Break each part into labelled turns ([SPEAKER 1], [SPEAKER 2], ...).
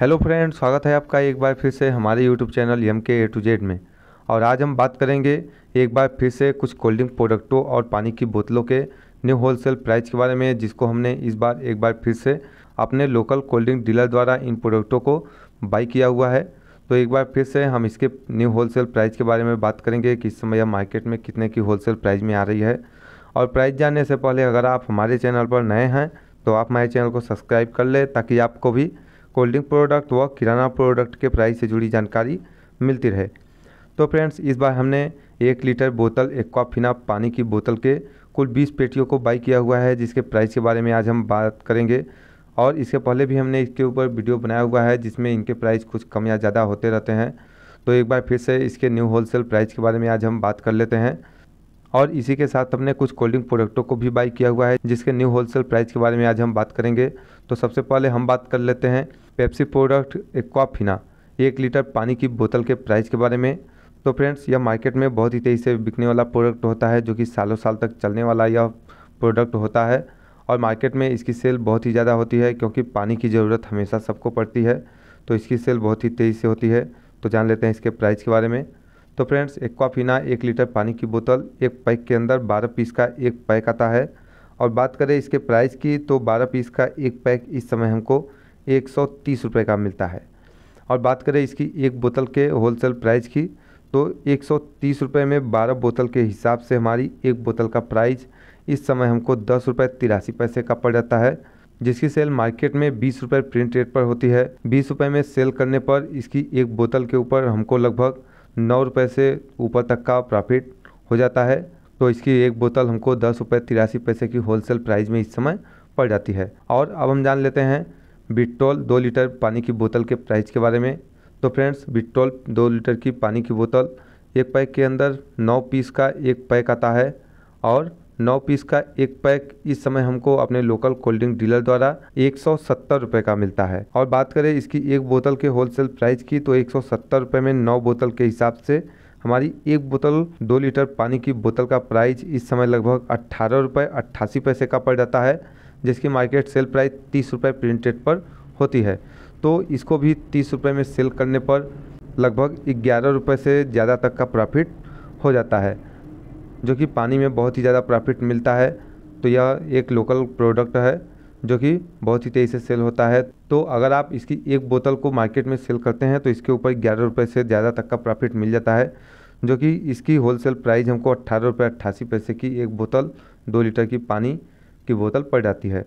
[SPEAKER 1] hello friend स्वागत है आपका एक बार फिर से हमारे यूट्यूब चैनल एम के ए टू जेड में और आज हम बात करेंगे एक बार फिर से कुछ कोल्ड ड्रिंक प्रोडक्टों और पानी की बोतलों के न्यू होलसेल प्राइस के बारे में जिसको हमने इस बार एक बार फिर से अपने लोकल कोल्ड ड्रिंक डीलर द्वारा इन प्रोडक्टों को बाई किया हुआ है तो एक बार फिर से हम इसके न्यू होलसेल प्राइस के बारे में बात करेंगे कि इस समय यह मार्केट में कितने की होलसेल प्राइस में आ रही है और प्राइस जानने से पहले अगर आप हमारे चैनल पर नए हैं तो आप हमारे चैनल को सब्सक्राइब कर लें ताकि आपको भी कोल्ड ड्रिंक प्रोडक्ट व किराना प्रोडक्ट के प्राइस से जुड़ी जानकारी मिलती रहे तो फ्रेंड्स इस बार हमने एक लीटर बोतल एक्वाफिना पानी की बोतल के कुल 20 पेटियों को बाई किया हुआ है जिसके प्राइस के बारे में आज हम बात करेंगे और इसके पहले भी हमने इसके ऊपर वीडियो बनाया हुआ है जिसमें इनके प्राइस कुछ कम या ज़्यादा होते रहते हैं तो एक बार फिर से इसके न्यू होलसेल प्राइस के बारे में आज हम बात कर लेते हैं और इसी के साथ हमने कुछ कोल्ड ड्रिंक प्रोडक्टों को भी बाई किया हुआ है जिसके न्यू होलसेल प्राइस के बारे में आज हम बात करेंगे तो सबसे पहले हम बात कर लेते हैं पेप्सी प्रोडक्ट एक्वाफिना एक लीटर पानी की बोतल के प्राइस के बारे में तो फ्रेंड्स यह मार्केट में बहुत ही तेज़ी से बिकने वाला प्रोडक्ट होता है जो कि सालों साल तक चलने वाला यह प्रोडक्ट होता है और मार्केट में इसकी सेल बहुत ही ज़्यादा होती है क्योंकि पानी की ज़रूरत हमेशा सबको पड़ती है तो इसकी सेल बहुत ही तेज़ी से होती है तो जान लेते हैं इसके प्राइस के बारे में तो फ्रेंड्स एक्वाफिना एक लीटर पानी की बोतल एक पैक के अंदर बारह पीस का एक पैक आता है और बात करें इसके प्राइस की तो बारह पीस का एक पैक इस समय हमको एक सौ तीस रुपये का मिलता है और बात करें इसकी एक बोतल के होलसेल प्राइस की तो एक सौ तीस रुपये में बारह बोतल के हिसाब से हमारी एक बोतल का प्राइस इस समय हमको दस रुपये तिरासी पैसे का पड़ जाता है जिसकी सेल मार्केट में बीस रुपये प्रिंट रेट पर होती है बीस रुपये में सेल करने पर इसकी एक बोतल के ऊपर हमको लगभग नौ रुपये से ऊपर तक का प्रॉफिट हो जाता है तो इसकी एक बोतल हमको दस रुपये तिरासी पैसे की होलसेल प्राइस में इस समय पड़ जाती है और अब हम जान लेते हैं बिट्टोल दो लीटर पानी की बोतल के प्राइस के बारे में तो फ्रेंड्स बिट्टोल दो लीटर की पानी की बोतल एक पैक के अंदर नौ पीस का एक पैक आता है और नौ पीस का एक पैक इस समय हमको अपने लोकल कोल्ड ड्रिंक डीलर द्वारा एक सौ का मिलता है और बात करें इसकी एक बोतल के होलसेल प्राइस की तो एक सौ में नौ बोतल के हिसाब से हमारी एक बोतल दो लीटर पानी की बोतल का प्राइस इस समय लगभग अट्ठारह रुपये अट्ठासी पैसे का पड़ जाता है जिसकी मार्केट सेल प्राइस तीस रुपये प्रिंटेड पर होती है तो इसको भी तीस रुपये में सेल करने पर लगभग ग्यारह रुपये से ज़्यादा तक का प्रॉफिट हो जाता है जो कि पानी में बहुत ही ज़्यादा प्रॉफिट मिलता है तो यह एक लोकल प्रोडक्ट है जो कि बहुत ही तेज़ी से सेल होता है तो अगर आप इसकी एक बोतल को मार्केट में सेल करते हैं तो इसके ऊपर ग्यारह रुपये से ज़्यादा तक का प्रॉफिट मिल जाता है जो कि इसकी होलसेल प्राइस हमको अट्ठारह रुपये अट्ठासी पैसे की एक बोतल दो लीटर की पानी की बोतल पड़ जाती है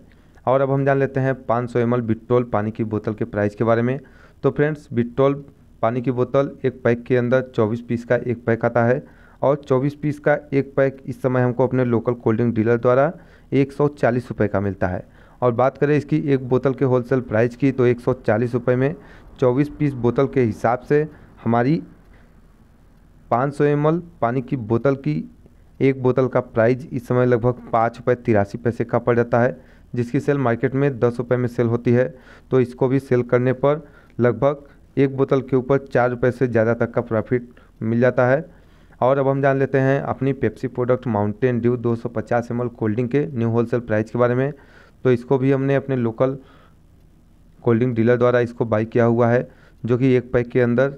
[SPEAKER 1] और अब हम जान लेते हैं 500 सौ एम बिट्टोल पानी की बोतल के प्राइस के बारे में तो फ्रेंड्स बिट्टोल पानी की बोतल एक पैक के अंदर 24 पीस का एक पैक आता है और 24 पीस का एक पैक इस समय हमको अपने लोकल कोल्ड ड्रिंक डीलर द्वारा एक रुपये का मिलता है और बात करें इसकी एक बोतल के होलसेल प्राइस की तो एक रुपये में चौबीस पीस बोतल के हिसाब से हमारी 500 सौ पानी की बोतल की एक बोतल का प्राइस इस समय लगभग पाँच रुपये तिरासी पैसे का पड़ जाता है जिसकी सेल मार्केट में दस रुपये में सेल होती है तो इसको भी सेल करने पर लगभग एक बोतल के ऊपर चार रुपये से ज़्यादा तक का प्रॉफिट मिल जाता है और अब हम जान लेते हैं अपनी पेप्सी प्रोडक्ट माउंटेन ड्यू 250 सौ पचास एम कोल्ड ड्रिंक के न्यू होलसेल प्राइस के बारे में तो इसको भी हमने अपने लोकल कोल्ड ड्रिंक डीलर द्वारा इसको बाई किया हुआ है जो कि एक पैक के अंदर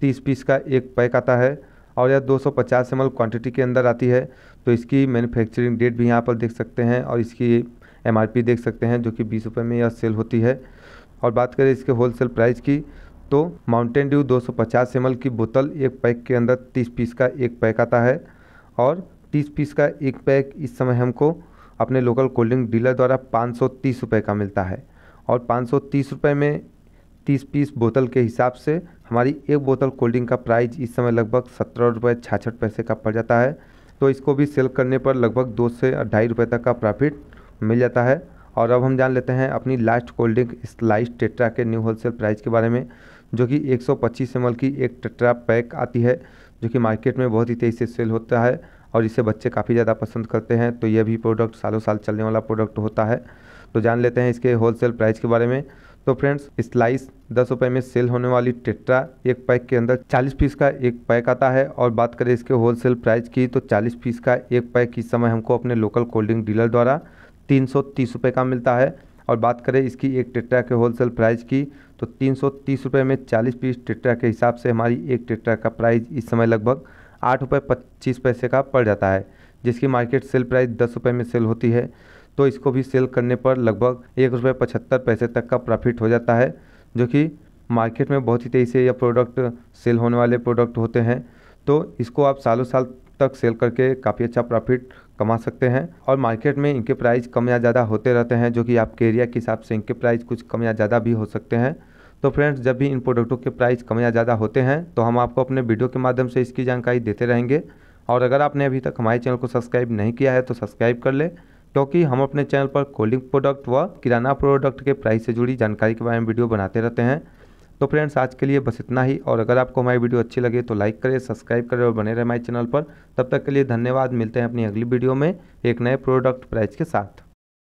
[SPEAKER 1] तीस पीस का एक पैक आता है और यह 250 सौ पचास एम क्वान्टिटी के अंदर आती है तो इसकी मैन्युफैक्चरिंग डेट भी यहाँ पर देख सकते हैं और इसकी एम देख सकते हैं जो कि बीस रुपये में यह सेल होती है और बात करें इसके होलसेल प्राइस की तो माउंटेन ड्यू 250 सौ की बोतल एक पैक के अंदर 30 पीस का एक पैक आता है और 30 पीस का एक पैक इस समय हमको अपने लोकल कोल्ड ड्रिंक डीलर द्वारा पाँच सौ का मिलता है और पाँच सौ में तीस पीस बोतल के हिसाब से हमारी एक बोतल कोल्ड ड्रिंक का प्राइस इस समय लगभग सत्रह रुपये छाछठ पैसे का पड़ जाता है तो इसको भी सेल करने पर लगभग दो से ढाई रुपये तक का प्रॉफिट मिल जाता है और अब हम जान लेते हैं अपनी last cold drink Slice tetra के न्यू होलसेल प्राइस के बारे में जो कि 125 एल की एक टेट्रा पैक आती है जो कि मार्केट में बहुत ही तेज़ी से सेल होता है और इसे बच्चे काफ़ी ज़्यादा पसंद करते हैं तो यह भी प्रोडक्ट सालों साल चलने वाला प्रोडक्ट होता है तो जान लेते हैं इसके होलसेल प्राइस के बारे में तो फ्रेंड्स स्लाइस दस रुपये में सेल होने वाली टेट्रा एक पैक के अंदर 40 पीस का एक पैक आता है और बात करें इसके होलसेल प्राइस की तो 40 पीस का एक पैक इस समय हमको अपने लोकल कोल्डिंग डीलर द्वारा तीन सौ का मिलता है और बात करें इसकी एक टेट्रा के होलसेल प्राइस की तो तीन सौ में चालीस पीस टेट्रा के हिसाब से हमारी एक टेट्रा का प्राइस इस समय लगभग आठ रुपये पच्चीस पैसे का पड़ जाता है जिसकी मार्केट सेल प्राइस दस रुपये में सेल होती है तो इसको भी सेल करने पर लगभग एक रुपये पचहत्तर पैसे तक का प्रॉफिट हो जाता है जो कि मार्केट में बहुत ही तेज़ी से यह प्रोडक्ट सेल होने वाले प्रोडक्ट होते हैं तो इसको आप सालों साल तक सेल करके काफ़ी अच्छा प्रॉफिट कमा सकते हैं और मार्केट में इनके प्राइस कम या ज़्यादा होते रहते हैं जो कि आपके एरिया के हिसाब से इनके प्राइस कुछ कम या ज़्यादा भी हो सकते हैं तो फ्रेंड्स जब भी इन प्रोडक्टों के प्राइस कम या ज़्यादा होते हैं तो हम आपको अपने वीडियो के माध्यम से इसकी जानकारी देते रहेंगे और अगर आपने अभी तक हमारे चैनल को सब्सक्राइब नहीं किया है तो सब्सक्राइब कर ले क्योंकि हम अपने चैनल पर कोल्डिंग प्रोडक्ट व किराना प्रोडक्ट के प्राइस से जुड़ी जानकारी के बारे में वीडियो बनाते रहते हैं तो फ्रेंड्स आज के लिए बस इतना ही और अगर आपको हमारी वीडियो अच्छी लगे तो लाइक करें सब्सक्राइब करें और बने रहे हमारे चैनल पर तब तक के लिए धन्यवाद मिलते हैं अपनी अगली वीडियो में एक नए प्रोडक्ट प्राइस के साथ